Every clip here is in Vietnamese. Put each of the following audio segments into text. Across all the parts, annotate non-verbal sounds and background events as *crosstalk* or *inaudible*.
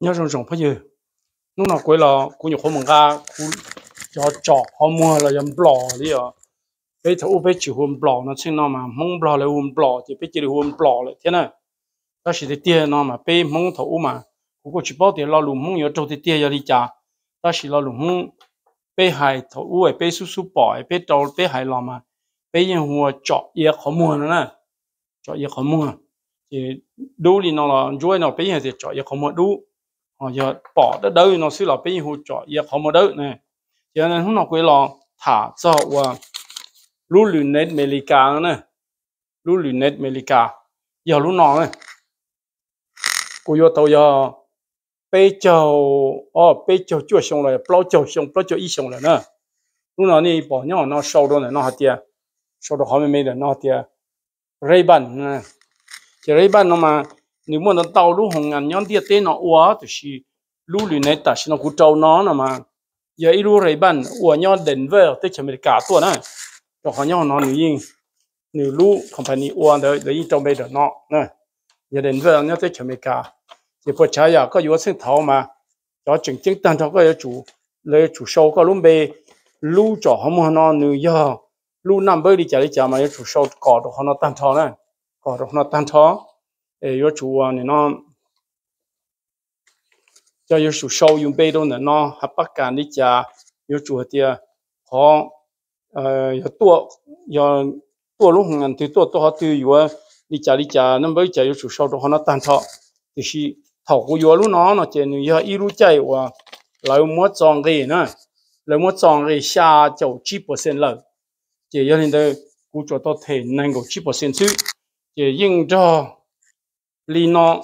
nhớ rồng rồng phải gì lúc nào quấy là cũng như khó mong ra cũng cho trọ họ mua là dầm bò đi à bây giờ u bây chỉ hôm bò nó xin nó mà mong bò là hôm bò thì bây giờ hôm bò là thế này Đó là để tiền nó mà bây mong thầu mà cũng có chỉ bảo tiền lo lùng mong nhớ trâu thì tiền giờ đi trả ta chỉ lo lùng mong bây hai thầu u ấy bây su su bò ấy bây trâu bây hai lo mà bây giờ hùa trọ ye khó mua nữa nè trọ ye khó mua thì đủ thì nó là rồi nó bây giờ thì trọ ye khó mua đủ họ giờ bỏ đất đâu nó xí là bây hồ trợ giờ không mà đâu này giờ này không nó quay lò thả cho và lũ lũ nét Melica nè lũ lũ nét Melica giờ lũ nó này cô vô tàu giờ bây giờ ờ bây giờ chưa xong rồi bao giờ xong bao giờ ít xong rồi nè lũ nó này bỏ nhau nó sâu đó nè, nó hạt tiền sâu đó không mới mới là nó hạt tiền Ray Ban nè giờ Ray Ban nó mà nếu mà nó tàu lúc hồng ngàn nhon tiệt tên nó uá thì chỉ lúc lì này ta nó cú trâu nó mà giờ ít lúc này bạn uá nhon đến về tới chỉ mình cả tuần này cho họ nhon nó nữ yên nếu lúc company uá đấy đấy trong bây giờ nó nè giờ đến về nhon tới chỉ mình cả thì phải trả giá có yếu sinh thầu mà cho chứng chứng tăng cho cái chủ lấy chủ sâu có lúc bê lúc cho họ mua nó nữ giờ lúc năm đi chả đi chả mà chủ sâu có được họ nó tăng thầu này có được nó tăng thầu 诶，要住啊，你喏，要要住少用背都能喏，还不干你家要住的好，呃，要多要多弄点，对多多好对药，你家里家那么家要住少的好那单套，就是头个药路喏，那这你要一路在哇，来莫装个呢，来莫装个下九几 percent 了，这要你的。我做到提能够几 percent 去，也应着。li nó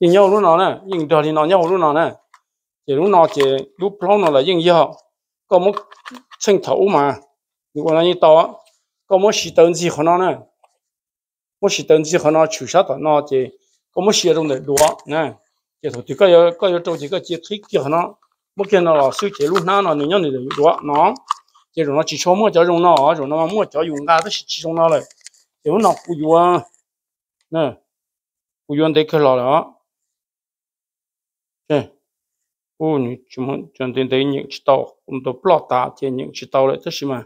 nhưng nhau luôn nào nè nhưng trời thì nó nhau luôn nào nè chỉ lúc nào chỉ lúc phong nó là nhưng nhau có một sinh thấu mà nếu còn như to có một sự tận chí hơn nó nè một sự tận gì của nó chủ sát nó chỉ có một sự trong đấy đùa nè chỉ thôi cái có cái có trong cái cái chỉ cái kia nó một cái nó là siêu chỉ lúc nào nó nếu nhau thì đùa nó chỉ rồi nó chỉ cho một cái dùng nó rồi nó mà một chỗ dùng ra thì chỉ trong nó rồi nếu nó cũng dùng nè u yon đi ke la la che u ni chu mo chen de de ni chi tao um to plot ta che ni chi tao le ta shi ma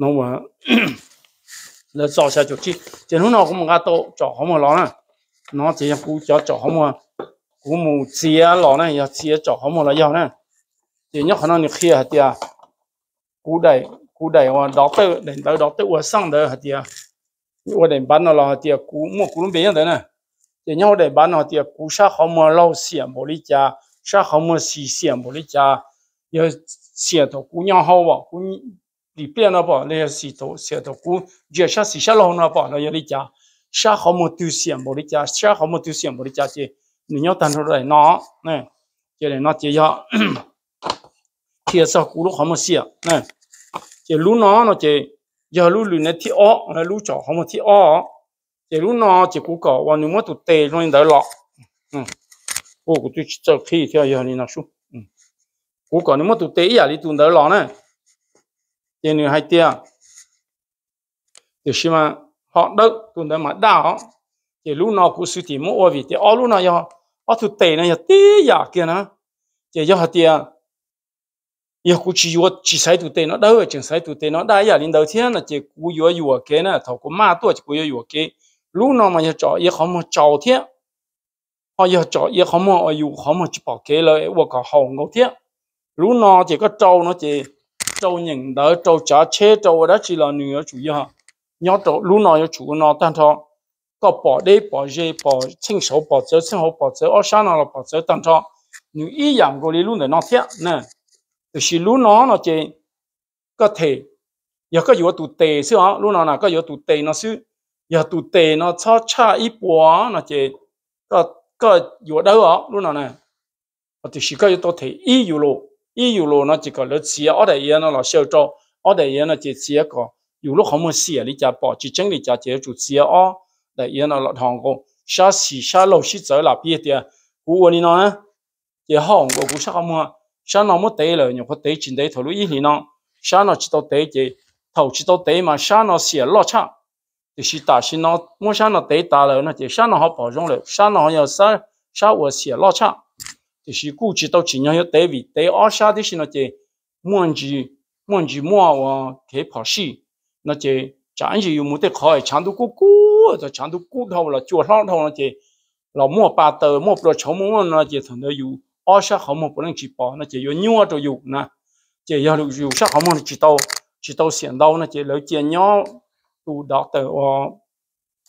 nó mà là *coughs* cho xe chụp chi trên hướng nào cũng mà ngã tổ chọn không mà lo nè nó chỉ cú cho chọn không mà cú mù chia lo nè giờ chia chọn không mà là giàu nè thì nhóc nó nhiều khi hạt à, cú đầy cú đầy mà đó tới đến tới đó tới uống xăng đấy hạt à. 我哋班咯，啲古冇古龍邊樣的呢？人家我哋班咯，啲古沙好冇老些，冇你家沙好冇細些，冇你家要些到古娘好喎，古里邊咯噃，你要些到些到古要沙些沙老咯噃，你要你家沙好冇多些，冇你家沙好冇多些，冇你家啲你要單出嚟攞，呢，就嚟攞啲要，啲沙古龍好冇些，呢，就攞攞攞啲。giờ lu lu nè thi ó là lu chọn không một thi ó chỉ lu nó chỉ cú cỏ và nếu mà tụt tê rồi nên đỡ lọ ừ ô cú tụt chờ khi theo giờ này nó xuống ừ. cú cỏ nếu mà tụt tê giờ à, đi tụt đỡ lọ này chỉ nếu hai tia thì khi mà họ đâu tụt đỡ mà đau chỉ lu nó cú suy thì mua vì thì ó lu nó giờ ó tụt tê này giờ tê giờ kia nó chỉ giờ hai tia yêu cũng chỉ yêu chỉ sai tụi tên nó đâu chẳng sai tụi tên nó đã giờ lên đầu tiên là chỉ cú yêu yêu cái nè thầu cũng ma tuổi chỉ cú yêu yêu cái lúc nào mà yêu chọn yêu không mà chọn thế họ yêu chọn yêu không mà yêu ờ, không mà chỉ bỏ cái lời và cả hồng ngô thế lúc nào chỉ có trâu nó chỉ trâu nhìn đỡ trâu chả chế trâu đó chỉ là nửa chủ yếu nhớ trâu lúc nào yêu chủ nó tan thọ có bỏ đi bỏ gì bỏ sinh số bỏ chớ sinh hồ bỏ chớ ở sao nào là bỏ chớ tan thọ nếu ý dạng của lý lúc này nó thế nè thì xí lú nó nó chơi có thể giờ có yếu tụ tệ xí hả lú nó là có yếu tụ tệ nó xí giờ tụ tệ nó cho cha ít bó nó chơi có có yếu đâu hả lú nó này thì xí có yếu tụ ít yếu lô ít yếu lô nó chỉ có lỡ xí ở đây nó là cho ở đây nó chỉ xí có yếu lô không muốn xí lý cha bỏ chỉ chân lý cha chỉ chủ xí ở đây nó là thằng cô xa xí xa lâu xí trở là biết tiền cú anh nói chỉ hỏng của cú không hả sao nó mất tới rồi nhưng có tới trên đấy thầu lúc ý thì nó sao nó chỉ tao tế chỉ thầu chỉ tao tế mà sao nó xỉa lo chắc thì ta chỉ nó muốn sao nó rồi nó chỉ sao nó bảo dùng rồi sao nó nhớ sao sao ở xỉa lo chắc thì chỉ cụ chỉ tao chỉ nhớ tế vì tế ở sao thì chỉ nó chỉ muốn mua và thế bảo gì nó chỉ chẳng gì muốn tế khỏi chẳng đủ cú cú đủ cú thầu là chuột lo thầu nó chỉ là mua ba tờ mua rồi chống mua nó chỉ thằng nó ở sa họ mong bọn chỉ bỏ nó chỉ có nhau cho yêu nè chỉ có được yêu sa họ mong chỉ tàu chỉ tàu xiển đâu nó chỉ lấy tiền nhau tu đó tờ ở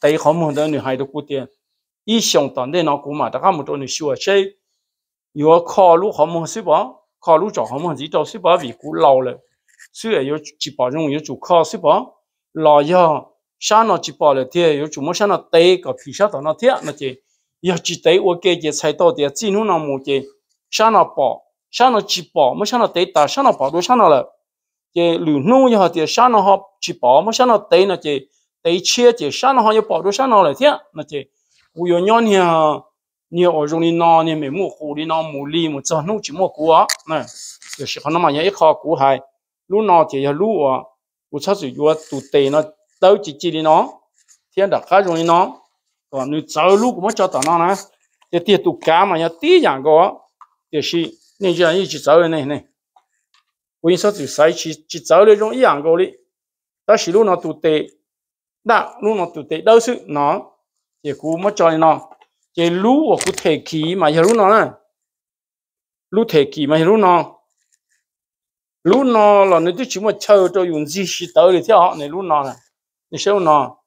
tây họ mong đó nữ hài được cụ tiền ý xong toàn đây nó cũng mà đã có một đôi nữ sửa chơi yêu khó lúc họ mong sư bỏ khó lúc cho họ mong chỉ tàu sư bỏ vì cũ lâu rồi sư ấy yêu chỉ bỏ trong có chủ khó sư bỏ lo yêu sa nó chỉ bỏ là thế có chủ muốn sa nó tây có phi sa đó nó thế nó chỉ yêu chỉ tây ok chỉ sai đó thì chỉ nó nó một sao nó bỏ sao nó chỉ bỏ mà sao nó tế ta sao nó bỏ đôi sao nó là cái lũ nô như họ thì sao nó họ chỉ bỏ mà sao nó tế nó chỉ tế chia chỉ sao nó họ như bỏ đôi sao nó là thế nó chỉ ui yo nhon nha như ở trong đi nó nè mẹ mua khu đi nó mua li mua cho nó chỉ mua cua này giờ sẽ còn nó mà nhảy ít kho cua hay lũ nó thì là lũ à u sao sử dụng tụ tế nó tới chỉ chỉ đi nó thiên đặc khác trong đi nó còn nếu cháu lũ cũng mất cho tao nó nè thì tiệt tụ cá mà nhớ tí chẳng có 就是你既然伊去找的呢呢，我因说就使去去找那种一样个的，但是路呢都得，那路呢都得都是那，也古么在呢，也路我古提起嘛，也路呢，路提起嘛，也路呢，路呢了你就起码抽着用自己找的跳，你路呢，你手呢，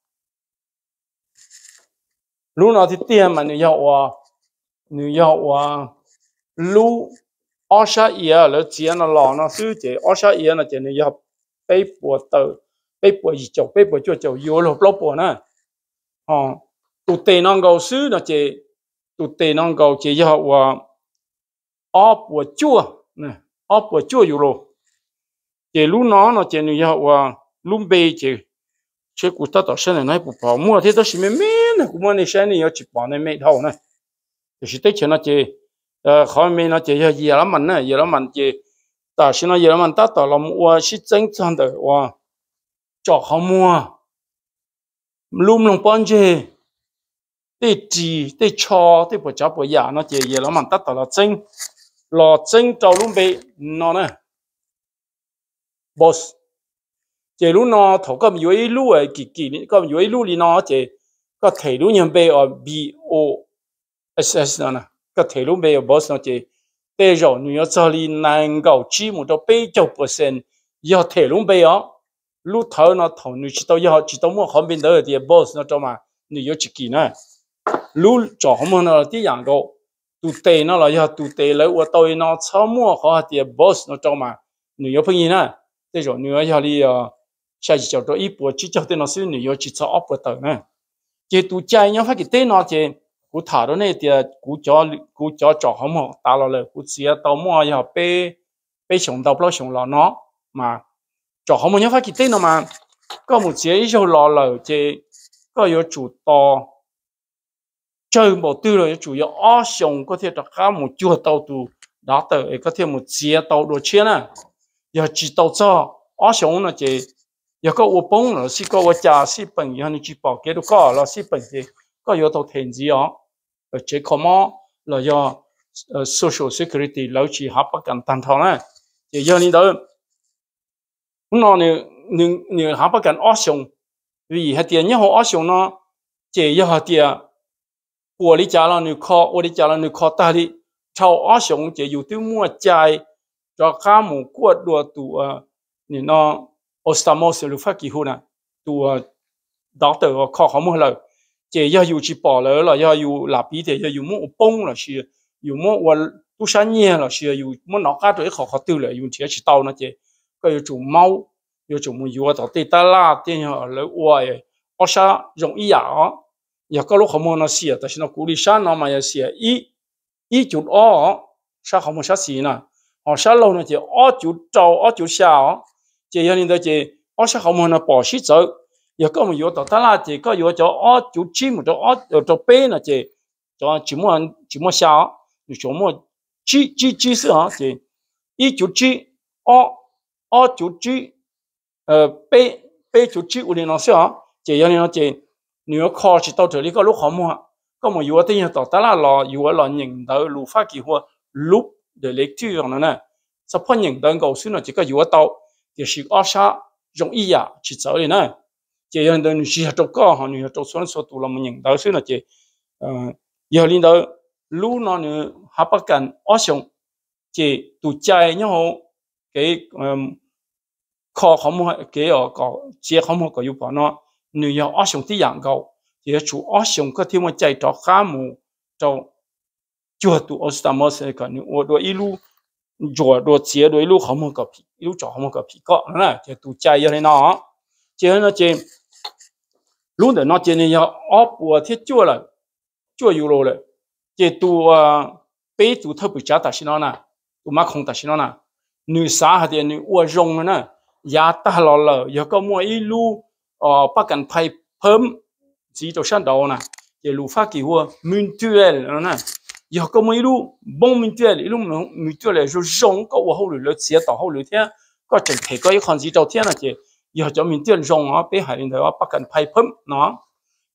路呢的店嘛，你要哇，你要哇。lu ở sa ia là chia nó lò nó sư chế ở sa ia là chế này nhập bê bùa tử bê bùa gì chậu bê bùa chua chậu yếu lộp lộp bùa nè ờ tụ tê non gầu sư nó chế tụ tê non gầu chế nhập ờ, và ở bùa chua na ở bùa chua yếu lộp chế lu nó nó chế này ờ, nhập và lu bê chế chế cụ ta tỏ sân này nói bùa bỏ mua thế đó xí mê na nè cụ mua này sân này yếu chỉ bỏ này mê thầu nè thì tới chế nó chế Ờ, khỏi mình nó chỉ gì lắm mình này giờ lắm mình chỉ ta xin nó giờ lắm mình ta tỏ lòng qua xin chân chân đời qua cho họ mua lùm lòng bón chê tê chỉ tê cho tê bộ cháu bộ giả nó chỉ giờ lắm mình ta tỏ là chân lò chân cho lùm bê nó nè boss chỉ lúc nó thấu cầm dưới lũ ấy kỳ kỳ cầm dưới lũ thì nó chỉ có thể lũ nhân bê ở b o s s nó nè ก็เทลุเบลบอสนเจเตยอนุยจาลีนางเกาจีมุดเปยจบเปอร์เซ็นต์ยอเทลุเบลลูกเธอเนาะถอนนุชิตยอจิตมัวคอมบินเดอร์เดียบอสนจอมานุยจิกีนะลูกจอมันเนาะที่อย่างโกตูเตเนาะเรายอตูเตเลยว่าตัวเนาะชาวมัวเขาเดียบอสนจอมานุยพึ่งยีนะเตยอนุยจาลีอ่ะใช่จิตจอตัวอีปัวจิตจอเตนอซื้อนุยจิตจออปัวเตอนะเจตูใจเนาะฟักกิเตนอเจ cú thả đó này thì cú cho cú cho chọn không họ ta lo là cú xia tàu mua giờ pe pe xuống tàu lo xuống lo nó mà chọn không nhớ phát kỳ tên nó mà có một xia giờ lo là chế có yếu chủ to chơi một tư rồi chủ yếu ở sống có thể đặt cả một chùa tàu tu đó tờ có thể một xia tàu đồ chiến nè giờ chỉ tàu cho ở sống là chế giờ có ô bông là si có ô cha si bằng giờ này chỉ bảo cái đó có là si bằng chế có yếu tố thiên gì ó chế có mà là do social security lâu chỉ học bắt cần tăng thôi này thì giờ này đó nó nè nè nè học bắt cần áp dụng vì hết tiền nhau áp dụng nó chế giờ hết tiền của đi trả là nửa kho của đi trả là nửa kho ta đi sau áp dụng chế yếu tiêu mua chạy cho cá mù quất đồ tụ nè nó ostamos lưu phát kỳ hôn à tụ doctor có khó không mua lời 这要有去保留了，要有那边的要有么崩了是，有么我多少年了是，有么脑壳对好好丢了，用铁去刀那些，还有种猫，有种么有到对得啦，对呀，来我哎，我啥容易呀？也搞了好么那些，但是那鼓励啥那么也些，一一就二，啥好么啥事呢？哦，啥路呢？就二就走，二就下，这样的这二啥好么那保险走。giờ có một yếu tố ta là chỉ có yếu cho ó chú chi một chỗ ó cho bê là chỉ cho chỉ muốn chỉ muốn sao thì chúng muốn chi chi chi sự hả chỉ ý chú chi ó ó chú chi ờ bê bê chú chi của nó sao chỉ giờ nó chỉ nếu khó chỉ tao thử đi có lúc khó mua có một yếu tố yếu tố ta là lo yếu lo nhìn tới lũ phát kỳ hoa lúc để lấy tiêu nó nè sau khi nhận đơn cầu xin nó chỉ có yếu tố thì sự ó sao dùng ý à chế nhân đơn sĩ hạt trọc có họ nữ hạt trọc xuân số tụ làm những đó xưa là chế ờ, giờ linh đó lũ nó nữ hạt bắc cần ở sống chế tụ chạy nhau cái khó không mua cái ở có chế không mua có yêu bỏ nó nữ yêu ở sống thì dạng cầu chế chủ ở sống có thêm một chạy trọc khá mù trọc chưa tụ ở stammer sẽ có nữ ở đôi ilu rồi rồi chế đôi ilu không mua có phi ilu chọn không mua có phi có nữa là chế tụ chạy như thế nào chế nó chế luôn để nó chế nên nhau óp của thiết chua là chua yêu rồi chế tu bé tu thấp bị trả ta xin nó nè tu mắc không ta xin nó nè nữ xã hay tiền nữ uo rong nè giá ta lo lờ giờ có mua ít lu ờ bắt cần phải phớm chỉ cho sẵn đầu nè chế lu phát kỳ hua mutuel nè giờ có mua ít lu bông bon tuyệt, ít lu tuyệt là rồi rong có hoa hậu lửa chế tao hậu lửa thế có chẳng thể có cái con gì đầu tiên là chế giờ cho mình tiền rong nó bé hay thì nó bắt cần phải phấm nó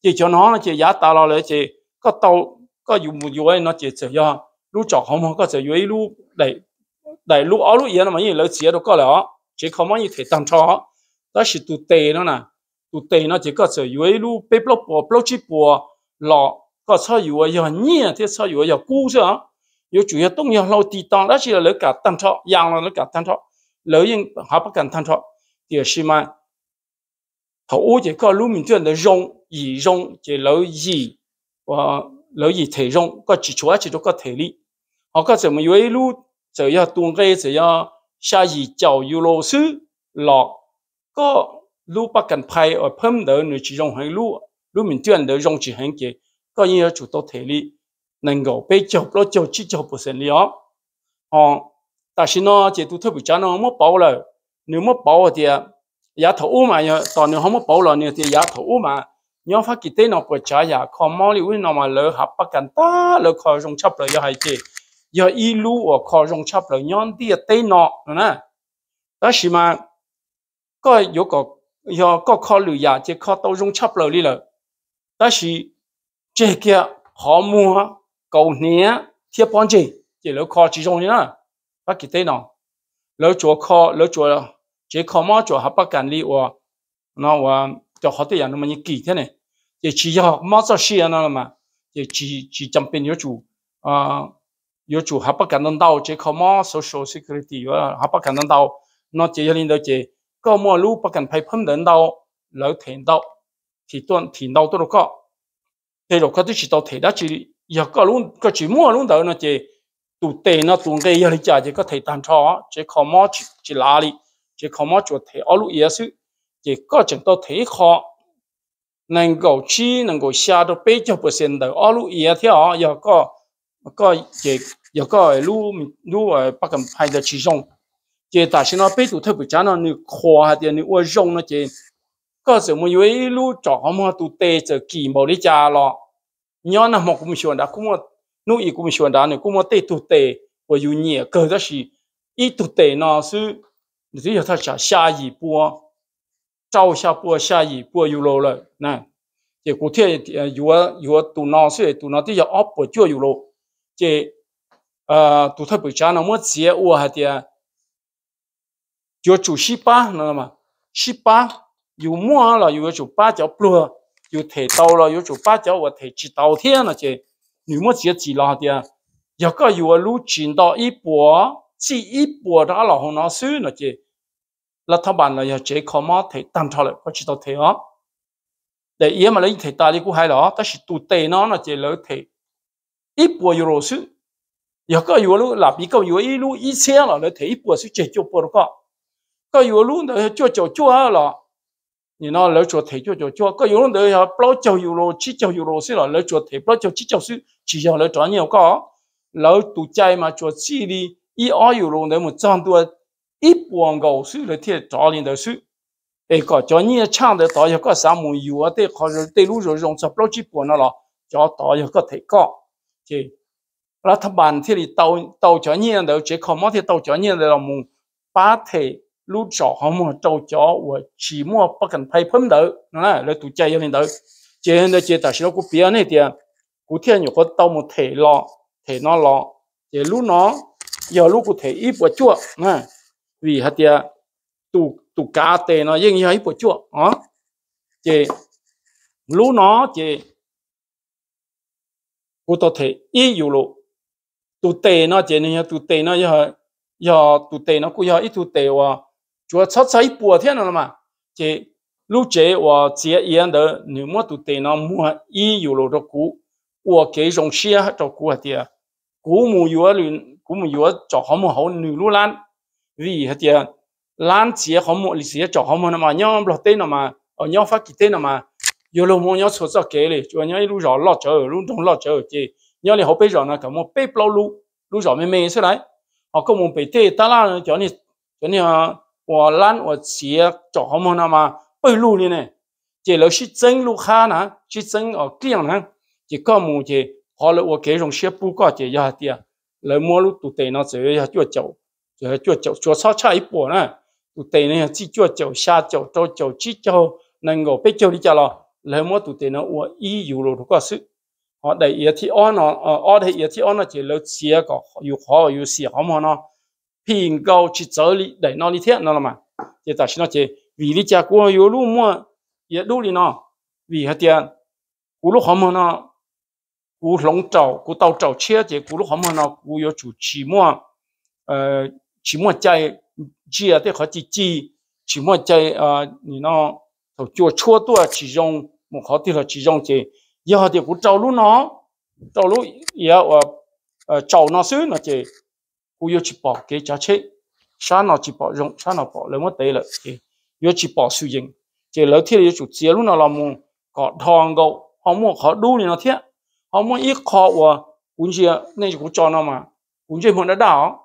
chỉ cho nó là chỉ giá ta lo lại chỉ có tàu có dùng một dùng ấy nó chỉ chỉ do lú chọc không có chỉ dùng lúc đẩy đầy lúc ở lúc yên mà như lỡ chỉ đâu có là chỉ không có như thể tăng cho đó là tụ tê nó nè tụ tê nó chỉ có chỉ dùng lú bê bốc bò bốc chi bò lọ có sao dùng ấy giờ nhẹ thế sao dùng giờ cũ chứ yếu chủ yếu tung yếu lâu tì tăng đó chỉ là lỡ cả tăng cho giang là lỡ cả tăng cho lỡ yên họ bắt cần tăng cho 第二是嘛，头乌节个路面转的容易容，这老易哇老易体容，个只出啊只多个体力，好个怎么有一路就要多个就要下一教育老师老个路不敢拍而碰到你只容很路路面转的容只很给，个人要主动体力，能够被教不教只教不成了，哦，但是呢，这都特别讲呢，没包了。nếu à, mà bảo thì giá thổ u mà tao nếu không mà bảo là nếu thì giá thổ u mà nhớ phát kỳ tế nó bữa trả giá còn mỏ liệu nó mà lỡ hợp bắc cần ta lỡ khó dùng chấp lỡ hay thì giờ y lu ở khó dùng chấp lỡ nhon thì tế nó nè đó chỉ mà có yếu có giờ có khó lưu giá chỉ khó tao dùng chấp lỡ đi lỡ đó chỉ chế kia họ mua cầu nhé thiết bọn chỉ chỉ lỡ khó chỉ dùng nhá phát kỳ tế nó lỡ chúa khó lỡ chúa chế khó mà cho hấp bắc cản lý và nó và cho họ tới nó mà những kỳ thế này chế chỉ học mà cho xí xia nó mà chế chỉ chỉ chăm bên yếu chủ à yếu chủ học bắc cản nông đào chế khó mà social security và hấp bắc cản nông đào nó chế yên đâu chế có mà lúc bắc cản phải phun đến đào lỡ thiền đào thì tuân thiền đào tôi đâu có thế rồi có tôi chỉ đào thiền đó chỉ giờ có luôn có chỉ mua luôn đó nó chế tụ tệ nó tụ tệ giờ chả chỉ có thể tàn cho chế khó mà chỉ chỉ lá chỉ có mỗi chỗ thấy ở lúc yếu sự chỉ có chẳng tôi thấy khó năng cầu chi năng cầu xa đó bây giờ bớt xem đời ở lúc yếu thì họ có có chỉ giờ có lúc lúc ở bắc cần phải là chỉ dùng chỉ tại sao nó bây giờ thấy bị chán nó như khó hay là như ô dùng nó chỉ có sự mà yếu lúc chọn mà tụ tê giờ kỳ màu đi cha lo nhớ là một cũng chuyện đã cũng một nụ ý cũng chuyện đã này cũng một tê tụ tê và dù nhẹ cơ đó là ít tụ tê nó sự 你只有他想下一波，照下波下一波有了了，那这古天呃有啊有啊，都那些都那底下阿婆就有了，这呃都他不讲那么直接，我还得就主西巴，知道吗？西巴有么了，有就八角不，有提到了，有就八角我提几道天了这，你么直接几了的，有个有啊路进到一波。chỉ ít bùa đã là hồn nó sư nó chỉ là thà bạn là giờ chế khó mà thấy tạm thọ lại có chỉ tao thấy ó để ý mà lấy thấy ta đi cũng hay đó ta chỉ tụ tệ nó là chế lỡ thể ít bùa euro sự giờ có euro lúc là bị có euro ít lúc ít xe là lỡ thấy ít bùa sự chế chụp bùa có có euro lúc là là là thể chỉ nhiều tụ mà đi, chua chua chua tuổi. 一般我是来贴找领导是，哎个叫你抢的到一个三木有啊，对，好像对路就用着不了几波那了，叫到一个提高，这，那他半天里到到叫你的，这靠毛天到叫你的了木，把腿路找好么，到叫我起码不肯拍碰到，那来度假要领导，这那这但是那个别那点，古天有个到木提了，提那了，这路呢，要路个提一不脚，嗯。vì hạt tia tụ tụ cá tê nó yên như ấy bộ chua ó chị lú nó chị cô tôi thấy ý dụ lộ tụ tê nó chị này tụ tê nó giờ giờ tụ tê nó cũng giờ ít tụ tê và chúa cho sấy bùa thiên nào mà chị lú chế và chế yên đó nếu mà tụ tê nó mua ý dụ lộ cho cụ của cái dòng xe cho cụ hạt tia cụ mù yếu luyện cũ mù yếu cho họ mù hậu nữ lú lan vì hết giờ lan chia họ một lì chia cho họ một mà nhau lọt tên mà ở ờ, nhau phát kỳ tên mà yo lo mo nhau số sao kế đi cho nhau lu rõ lọt chờ lu đông lọt chờ chứ nhau là họ bây giờ nó cả một bếp lâu lu lu rõ mềm mềm thế đấy họ có một bể tê ta la ờ, cho nên cho nên họ lan họ chia cho họ một mà bơi lu này này chỉ là chỉ chân lu kha nè chỉ chân ở kia nè chỉ có một chỉ họ là họ kế trong xe bu có chỉ giờ tiệt lời mua lu tụt tiền nó sẽ cho dạ, chậu 就就就就少差一步呢，我对呢只就就下就到就只就能够被就理解了，然后我对呢我一有了这个事，我对也提安呢，呃，我对也提安呢就了解个有好有事好嘛呢，评估去找理对哪里天那了嘛，就但是呢就为了结果有路么也路里呢，为何点，我路好嘛呢，我龙找我到找车就我路好嘛呢，我要做期末，呃。chỉ muốn chạy chia thế khó chỉ chi chỉ muốn chạy à như nó thầu chua chua tua chỉ dùng một khó thì là chỉ dùng chỉ giờ họ thì cũng trâu lú nó trâu lú giờ à trâu nó xứ nó chỉ cũng yêu chỉ bỏ cái giá trị sao nó chỉ bỏ dùng sao nó bỏ lấy mất tay là chỉ yêu chỉ bỏ sử dụng chỉ lấy thì là chủ chế lú nó là một có thòng gấu họ muốn họ đu như nó thiết họ muốn ít khó và cũng chỉ nên cũng cho nó mà cũng chỉ muốn đã đảo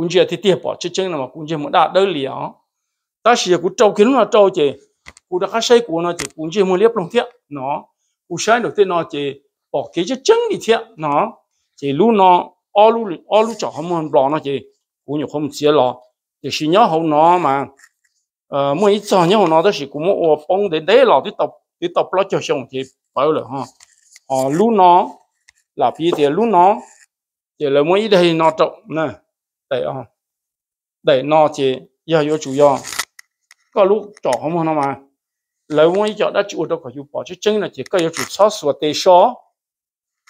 cũng giờ thì tiệp bỏ chứ chân mà cũng giờ muốn đã đỡ liền ta chỉ cũng trâu kiến là trâu chỉ cũng đã khá say của nó chỉ cũng giờ muốn liếp lòng thiện nó cũng sai được thế nó chỉ bỏ cái chết chân đi thiện nó chỉ lúc nó ô lưu ô lưu chọn không muốn bỏ nó chỉ cũng như không xía lo chỉ xí nhớ hậu nó mà ờ mỗi ít giờ nhớ hậu nó đó chỉ cũng muốn bông đến đấy lo tiếp tục tiếp tục lo cho xong thì bảo là ha ờ lúc nó là bây giờ lúc nó chỉ là mỗi ít đây nó trọng nè đấy à đấy nó chỉ giờ vô chủ yếu có lúc chọn không nó mà lấy mấy chọn đã chịu đâu có chịu bỏ chứ chính là chỉ có chịu xóa xóa tê xóa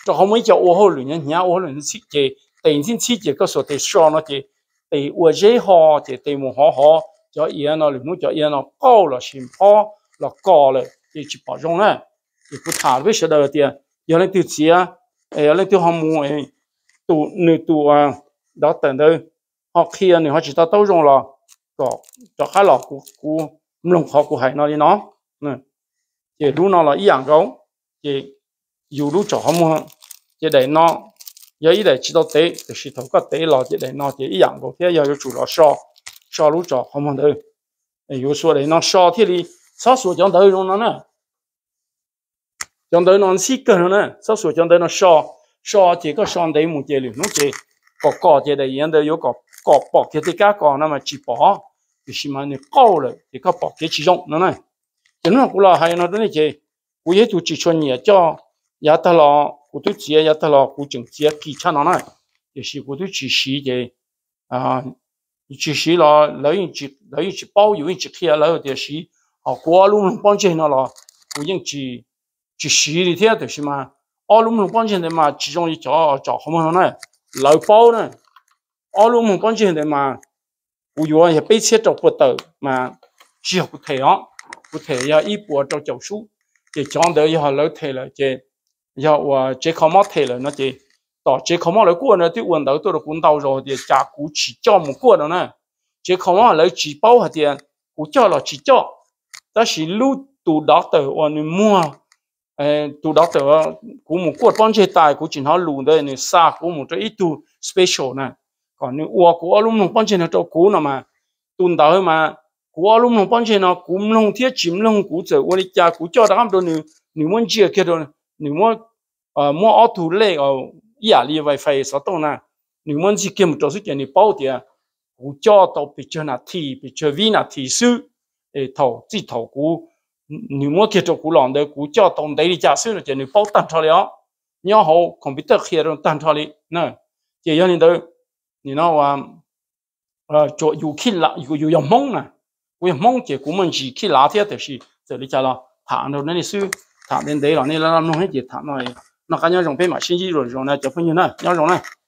chọn không mấy chọn ô hô lửa nhá ô hô lửa xịt gì tiền xin chỉ gì có xóa tê xóa nó chỉ tê ô dễ ho chỉ tê mù ho ho cho yên nó lửa muốn cho yên nó cao là xin ho là cao là chỉ chỉ bỏ trong này chỉ có thả với sợ đời tiền giờ lên tiêu chí à, giờ lên tiêu hầm mù ấy tụ nửa tụ à, đó tận đây họ kia thì họ chỉ ta tấu rong lò có cho khá lò của của lòng họ của hay nó đi nó nè chỉ lúc nó là ý dạng gấu chỉ dù lúc cho họ mua chỉ để nó giờ ý để chỉ tao tế thì chỉ tao có tế lò chỉ để nó chỉ ý dạng gấu thế giờ chủ lò so so lúc cho họ mua thôi dù số để nó so thì đi sao số chẳng tới luôn nó nè chẳng tới nó xí cơ nè sao số chẳng tới nó so so chỉ có so đấy một chỉ liền nó chỉ có có chỉ để yên đấy có 搞保给这家搞那么几包，就是嘛你搞了，这个保给其中，那呢，就那过来还有那东西，我也就只穿也叫也得了，我都只也得了，我就只几千那呢，就是我都只是的啊，只是了，老人只老人只包有人只贴，然后就是啊，过路帮助那了，我用只只是的贴就是嘛，啊，路帮助的嘛，其中一家找好么呢，老包呢。ở luôn mình con chuyện đấy mà u yo thì bây chết trong cuộc đời mà chỉ học thể đó cụ thể giờ ít bộ trong chậu sú chỉ chọn đời giờ lỡ thể là chỉ giờ và chỉ không mất thể là nó chỉ đó chỉ không mất lấy của nó tôi quần đầu tôi là quần đầu rồi thì trả cụ chỉ cho một của đó nè chỉ không mất lấy chỉ bảo hạt tiền cụ cho là chỉ cho đó là lúc tụ đó tờ on mua à, tụ đó tờ à, của một cuộc phong chế tài của chính họ lùn đây này xa của một cái ít special này còn nếu ua cú alum nông bón trên nó cho cú nó mà tuần tới mà cú alum nông bón trên nó cú nông thiết chìm nông cú trở qua đi cha cú cho đám đồ nếu nếu muốn chia kia đồ nếu muốn ờ muốn ở thủ lệ ở giả li vậy phải sao tông nè nếu muốn chỉ kiếm một số tiền để bảo tiền cú cho tàu bị cho nà thì bị cho vi nà thì sư để thầu chỉ thầu cú nếu muốn kia cho cú lòng đấy cú cho tông đấy đi cha sư nó chỉ nếu bảo tận cho liệu nhau hậu computer kia rồi tận cho liệu nè chỉ cho nên đâu you know um ờ cho dù là dù dù dòng mong nè cũng mong chỉ của mình chỉ khi lá thế thì chỉ giờ đi là thản đâu nên sư thản đến đấy là nên là nó hết chỉ thản rồi nó cá nhau dòng mà xin gì rồi rồi này chả phân như này nhau này